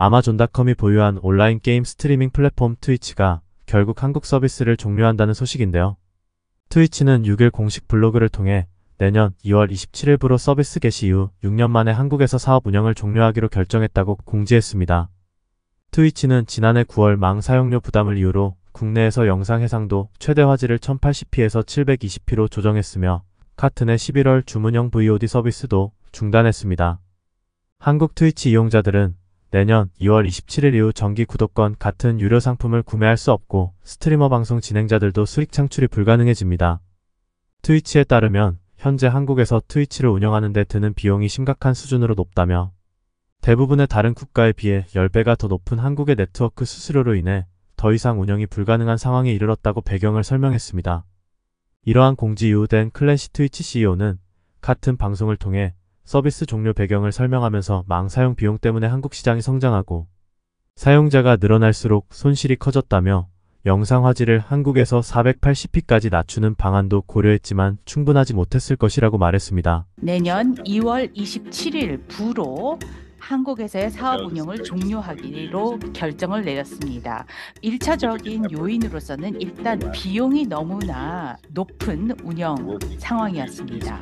아마존닷컴이 보유한 온라인 게임 스트리밍 플랫폼 트위치가 결국 한국 서비스를 종료한다는 소식인데요. 트위치는 6일 공식 블로그를 통해 내년 2월 27일부로 서비스 개시 이후 6년 만에 한국에서 사업 운영을 종료하기로 결정했다고 공지했습니다. 트위치는 지난해 9월 망 사용료 부담을 이유로 국내에서 영상 해상도 최대 화질을 1080p에서 720p로 조정했으며 카튼의 11월 주문형 VOD 서비스도 중단했습니다. 한국 트위치 이용자들은 내년 2월 27일 이후 정기 구독권 같은 유료 상품을 구매할 수 없고 스트리머 방송 진행자들도 수익 창출이 불가능해집니다. 트위치에 따르면 현재 한국에서 트위치를 운영하는 데 드는 비용이 심각한 수준으로 높다며 대부분의 다른 국가에 비해 10배가 더 높은 한국의 네트워크 수수료로 인해 더 이상 운영이 불가능한 상황에 이르렀다고 배경을 설명했습니다. 이러한 공지 이후 된 클래시 트위치 CEO는 같은 방송을 통해 서비스 종료 배경을 설명하면서 망 사용 비용 때문에 한국 시장이 성장하고 사용자가 늘어날수록 손실이 커졌다며 영상 화질을 한국에서 480p까지 낮추는 방안도 고려했지만 충분하지 못했을 것이라고 말했습니다. 내년 2월 27일 부로 한국에서의 사업 운영을 종료하기로 결정을 내렸습니다. 1차적인 요인으로서는 일단 비용이 너무나 높은 운영 상황이었습니다.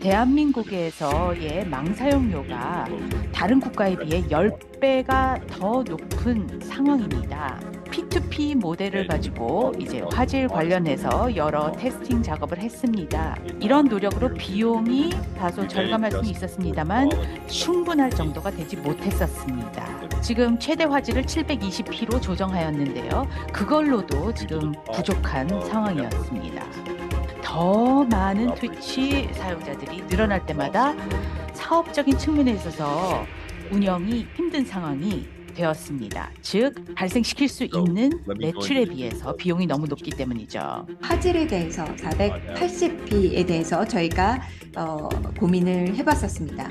대한민국에서의 예, 망사용료가 다른 국가에 비해 10배가 더 높은 상황입니다. P2P 모델을 네. 가지고 이제 화질 관련해서 여러 어. 테스팅 작업을 했습니다. 이런 노력으로 비용이 다소 네, 절감할 수는 있었습니다만 어, 충분할 네. 정도가 되지 못했었습니다. 지금 최대 화질을 720p로 조정하였는데요. 그걸로도 지금 어, 부족한 상황이었습니다. 더 많은 트위치 사용자들이 늘어날 때마다 사업적인 측면에 있어서 운영이 힘든 상황이 되었습니다. 즉 발생시킬 수 있는 매출에 비해서 비용이 너무 높기 때문이죠. 화질에 대해서 480p에 대해서 저희가 어, 고민을 해봤었습니다.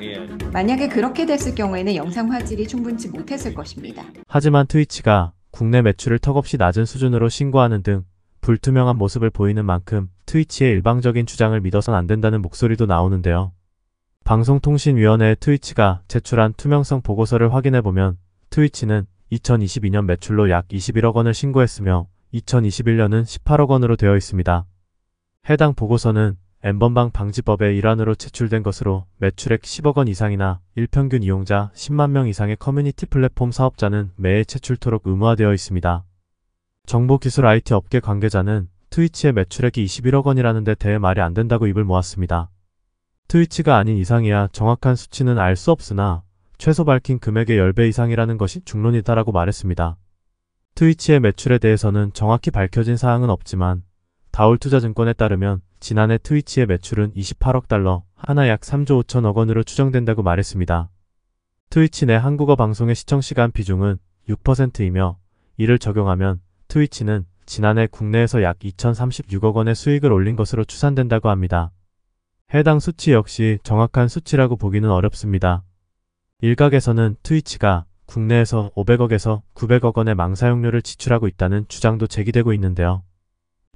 만약에 그렇게 됐을 경우에는 영상 화질이 충분치 못했을 것입니다. 하지만 트위치가 국내 매출을 턱없이 낮은 수준으로 신고하는 등 불투명한 모습을 보이는 만큼 트위치의 일방적인 주장을 믿어선 안 된다는 목소리도 나오는데요. 방송통신위원회 트위치가 제출한 투명성 보고서를 확인해보면 트위치는 2022년 매출로 약 21억 원을 신고했으며 2021년은 18억 원으로 되어 있습니다. 해당 보고서는 엠번방 방지법의 일환으로 제출된 것으로 매출액 10억 원 이상이나 일평균 이용자 10만 명 이상의 커뮤니티 플랫폼 사업자는 매해 제출토록 의무화되어 있습니다. 정보기술 IT 업계 관계자는 트위치의 매출액이 21억 원이라는데 대해 말이 안 된다고 입을 모았습니다. 트위치가 아닌 이상이야 정확한 수치는 알 수 없으나 최소 밝힌 금액의 10배 이상이라는 것이 중론이다라고 말했습니다. 트위치의 매출에 대해서는 정확히 밝혀진 사항은 없지만 다울투자증권에 따르면 지난해 트위치의 매출은 28억 달러, 하나 약 3조 5천억 원으로 추정된다고 말했습니다. 트위치 내 한국어 방송의 시청시간 비중은 6%이며 이를 적용하면 트위치는 지난해 국내에서 약 2036억 원의 수익을 올린 것으로 추산된다고 합니다. 해당 수치 역시 정확한 수치라고 보기는 어렵습니다. 일각에서는 트위치가 국내에서 500억에서 900억 원의 망사용료를 지출하고 있다는 주장도 제기되고 있는데요.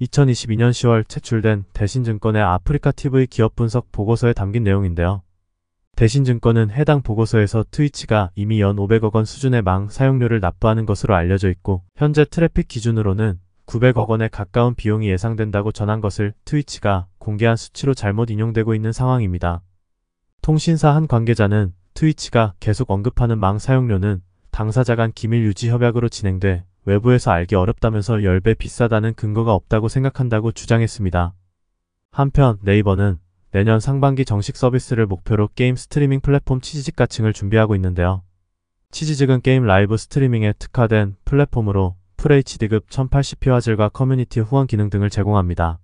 2022년 10월 제출된 대신증권의 아프리카 TV 기업 분석 보고서에 담긴 내용인데요. 대신증권은 해당 보고서에서 트위치가 이미 연 500억 원 수준의 망 사용료를 납부하는 것으로 알려져 있고 현재 트래픽 기준으로는 900억 원에 가까운 비용이 예상된다고 전한 것을 트위치가 공개한 수치로 잘못 인용되고 있는 상황입니다. 통신사 한 관계자는 트위치가 계속 언급하는 망 사용료는 당사자 간 기밀 유지 협약으로 진행돼 외부에서 알기 어렵다면서 10배 비싸다는 근거가 없다고 생각한다고 주장했습니다. 한편 네이버는 내년 상반기 정식 서비스를 목표로 게임 스트리밍 플랫폼 치지직 가칭을 준비하고 있는데요. 치지직은 게임 라이브 스트리밍에 특화된 플랫폼으로 FHD급 1080p 화질과 커뮤니티 후원 기능 등을 제공합니다.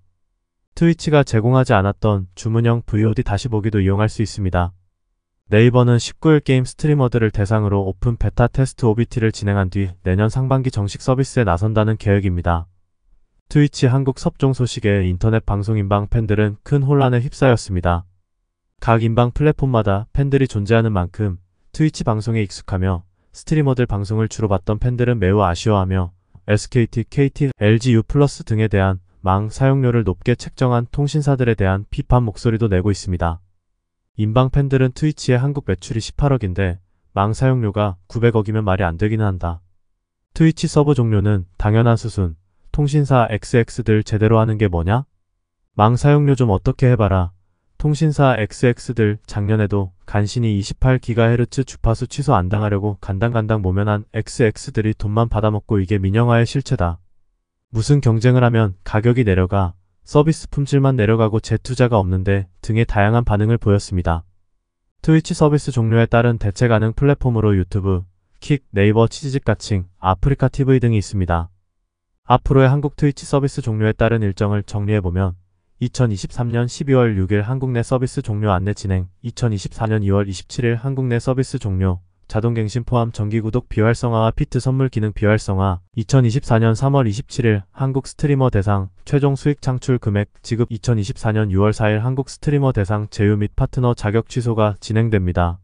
트위치가 제공하지 않았던 주문형 VOD 다시 보기도 이용할 수 있습니다. 네이버는 19일 게임 스트리머들을 대상으로 오픈 베타 테스트 OBT를 진행한 뒤 내년 상반기 정식 서비스에 나선다는 계획입니다. 트위치 한국 섭종 소식에 인터넷 방송 인방 팬들은 큰 혼란에 휩싸였습니다. 각 인방 플랫폼마다 팬들이 존재하는 만큼 트위치 방송에 익숙하며 스트리머들 방송을 주로 봤던 팬들은 매우 아쉬워하며 SKT, KT, LG U+ 플러스 등에 대한 망 사용료를 높게 책정한 통신사들에 대한 비판 목소리도 내고 있습니다. 인방 팬들은 트위치의 한국 매출이 18억인데 망 사용료가 900억이면 말이 안 되기는 한다. 트위치 서버 종료는 당연한 수순. 통신사 XX들 제대로 하는 게 뭐냐? 망 사용료 좀 어떻게 해봐라. 통신사 XX들 작년에도 간신히 28GHz 주파수 취소 안 당하려고 간당간당 모면한 XX들이 돈만 받아먹고 이게 민영화의 실체다. 무슨 경쟁을 하면 가격이 내려가 서비스 품질만 내려가고 재투자가 없는데 등의 다양한 반응을 보였습니다. 트위치 서비스 종류에 따른 대체 가능 플랫폼으로 유튜브, 킥, 네이버 치즈집 가칭, 아프리카 TV 등이 있습니다. 앞으로의 한국 트위치 서비스 종류에 따른 일정을 정리해보면 2023년 12월 6일 한국 내 서비스 종료 안내 진행 2024년 2월 27일 한국 내 서비스 종료 자동갱신 포함 정기구독 비활성화와 피트 선물 기능 비활성화 2024년 3월 27일 한국 스트리머 대상 최종 수익 창출 금액 지급 2024년 6월 4일 한국 스트리머 대상 제휴 및 파트너 자격 취소가 진행됩니다.